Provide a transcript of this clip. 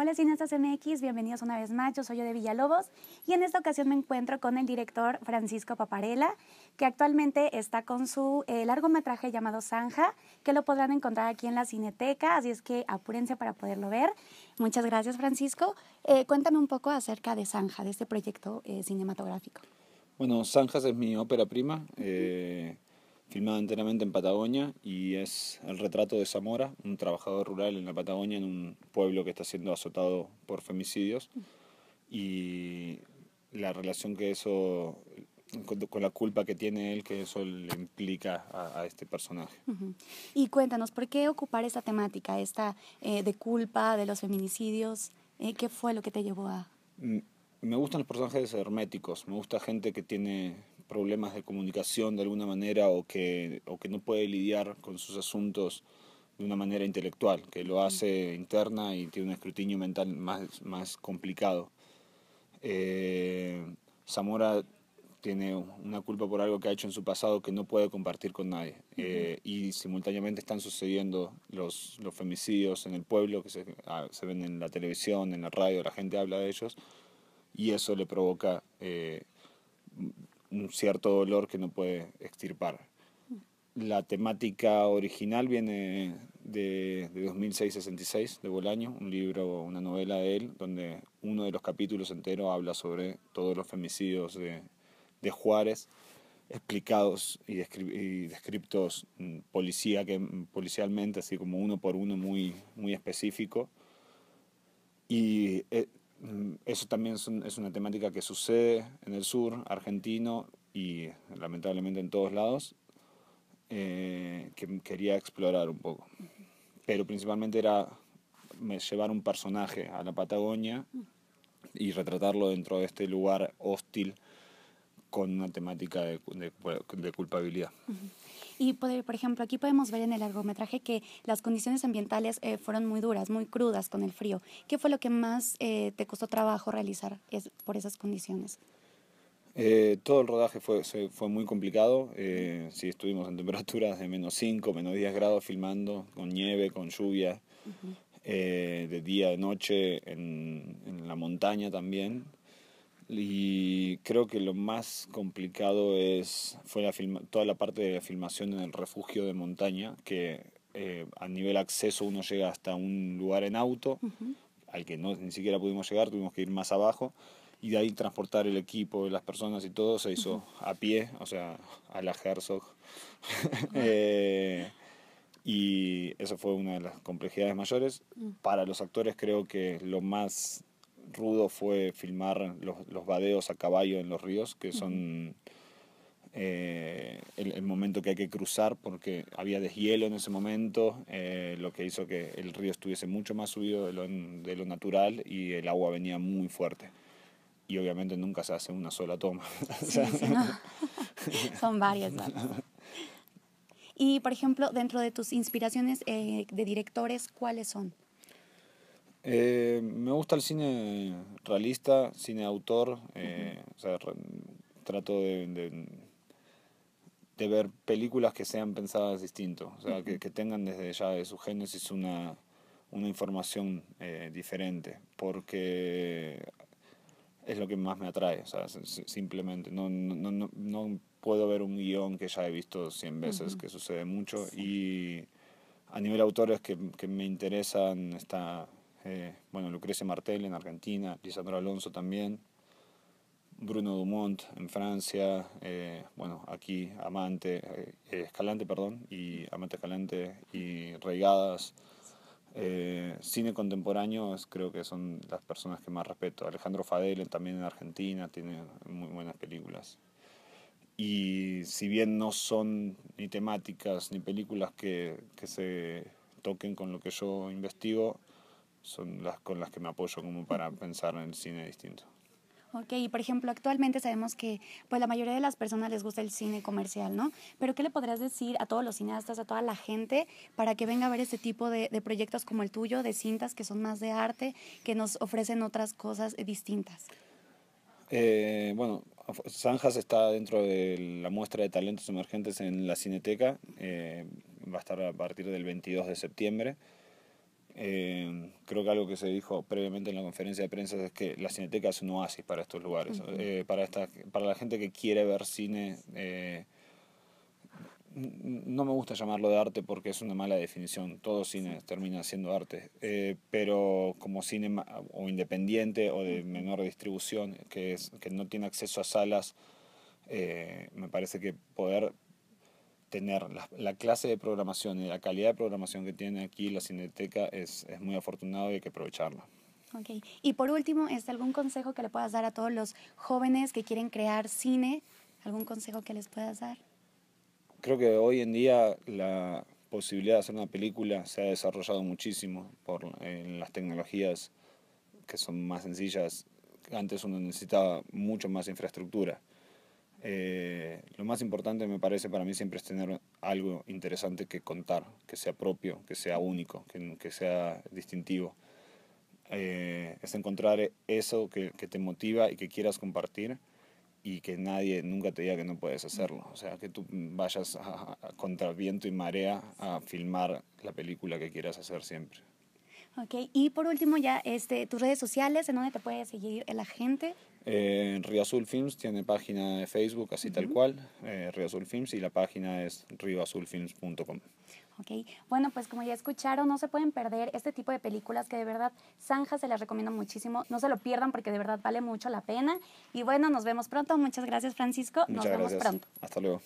Hola Cineastas MX, bienvenidos una vez más, yo soy yo de Villalobos y en esta ocasión me encuentro con el director Francisco Paparela, que actualmente está con su eh, largometraje llamado Zanja, que lo podrán encontrar aquí en la Cineteca, así es que apúrense para poderlo ver. Muchas gracias Francisco. Eh, cuéntame un poco acerca de Zanja, de este proyecto eh, cinematográfico. Bueno, Zanjas es mi ópera prima filmado enteramente en Patagonia y es el retrato de Zamora, un trabajador rural en la Patagonia, en un pueblo que está siendo azotado por femicidios y la relación que eso, con la culpa que tiene él, que eso le implica a, este personaje. Y cuéntanos, ¿por qué ocupar esta temática, esta eh, de culpa, de los feminicidios? Eh, ¿Qué fue lo que te llevó a...? Mm, me gustan los personajes herméticos, me gusta gente que tiene problemas de comunicación de alguna manera o que, o que no puede lidiar con sus asuntos de una manera intelectual, que lo hace interna y tiene un escrutinio mental más, más complicado. Eh, Zamora tiene una culpa por algo que ha hecho en su pasado que no puede compartir con nadie. Eh, y simultáneamente están sucediendo los, los femicidios en el pueblo, que se, ah, se, ven en la televisión, en la radio, la gente habla de ellos, y eso le provoca eh, un cierto dolor que no puede extirpar. La temática original viene de, de 2006-66, de Bolaño, un libro, una novela de él, donde uno de los capítulos enteros habla sobre todos los femicidios de, de Juárez, explicados y, descriptos mm, policía que, policialmente, así como uno por uno muy, muy específico. Y eh, Mm, eso también es, una temática que sucede en el sur argentino y lamentablemente en todos lados, eh, que quería explorar un poco. Pero principalmente era llevar un personaje a la Patagonia y retratarlo dentro de este lugar hostil con una temática de, de, culpabilidad. Y, por, ejemplo, aquí podemos ver en el largometraje que las condiciones ambientales eh, fueron muy duras, muy crudas con el frío. ¿Qué fue lo que más eh, te costó trabajo realizar es, por esas condiciones? Eh, todo el rodaje fue, fue muy complicado. sí, estuvimos en temperaturas de menos 5, menos 10 grados filmando, con nieve, con lluvia, de día, de noche, en, en la montaña también y creo que lo más complicado es fue la toda la parte de la filmación en el refugio de montaña que eh, a nivel acceso uno llega hasta un lugar en auto al que no ni siquiera pudimos llegar tuvimos que ir más abajo y de ahí transportar el equipo las personas y todo se hizo a pie o sea a la Herzog eh, y eso fue una de las complejidades mayores mm. para los actores creo que lo más rudo fue filmar los, los vadeos a caballo en los ríos, que son eh, el, momento que hay que cruzar porque había deshielo en ese momento, eh, lo que hizo que el río estuviese mucho más subido de lo, natural y el agua venía muy fuerte y obviamente nunca se hace una sola toma. Son varias. Y, por ejemplo, dentro de tus inspiraciones eh, de directores, ¿cuáles son? Eh, me gusta el cine realista, cine autor. Eh, trato de, ver películas que sean pensadas distinto, o sea, que, tengan desde ya de su génesis una, información eh, diferente, porque es lo que más me atrae, o sea, simplemente no, puedo ver un guión que ya he visto 100 veces, que sucede mucho, y a nivel autores que, que me interesan está eh, bueno, Lucrecia Martel en Argentina, Lisandro Alonso también, Bruno Dumont en Francia, eh, bueno, aquí Amante, eh, Escalante, perdón, y Amante Escalante y Reigadas. cine contemporáneo creo que son las personas que más respeto. Alejandro Fadel también en Argentina tiene muy buenas películas. Y si bien no son ni temáticas ni películas que se toquen con lo que yo investigo, son las con las que me apoyo como para pensar en el cine distinto. Ok, y por ejemplo, actualmente sabemos que pues la mayoría de las personas les gusta el cine comercial, ¿no? Pero ¿qué le podrías decir a todos los cineastas, a toda la gente, para que venga a ver este tipo de, proyectos como el tuyo, de cintas que son más de arte, que nos ofrecen otras cosas distintas? Eh, bueno, Sanjas está dentro de la muestra de talentos emergentes en la Cineteca, eh, va a estar a partir del 22 de septiembre. Eh, creo que algo que se dijo previamente en la conferencia de prensa es que la cineteca es un oasis para estos lugares, eh, para, esta, para la gente que quiere ver cine. Eh, no me gusta llamarlo de arte porque es una mala definición, todo cine termina siendo arte, pero como cine o independiente o de menor distribución, que, es, que no tiene acceso a salas, me parece que poder tener la, clase de programación y la calidad de programación que tiene aquí la Cineteca es, es muy afortunado y hay que aprovecharla. Okay. Y por último, ¿es este, algún consejo que le puedas dar a todos los jóvenes que quieren crear cine? ¿Algún consejo que les puedas dar? Creo que hoy en día la posibilidad de hacer una película se ha desarrollado muchísimo por las tecnologías que son más sencillas. Antes uno necesitaba mucho más infraestructura eh, lo más importante me parece para mí siempre es tener algo interesante que contar, que sea propio, que sea único, que, sea distintivo. Eh, es encontrar eso que, te motiva y que quieras compartir y que nadie nunca te diga que no puedes hacerlo. O sea, que tú vayas a, contra viento y marea a filmar la película que quieras hacer siempre. Ok, y por último ya, este, tus redes sociales, ¿en dónde te puede seguir la gente? Eh, en Río Azul Films tiene página de Facebook, así tal cual, eh, Río Azul Films, y la página es rioazulfilms.com. Ok, bueno, pues como ya escucharon, no se pueden perder este tipo de películas que de verdad Zanja se las recomiendo muchísimo. No se lo pierdan porque de verdad vale mucho la pena. Y bueno, nos vemos pronto. Muchas gracias, Francisco. nos vemos pronto. Hasta luego.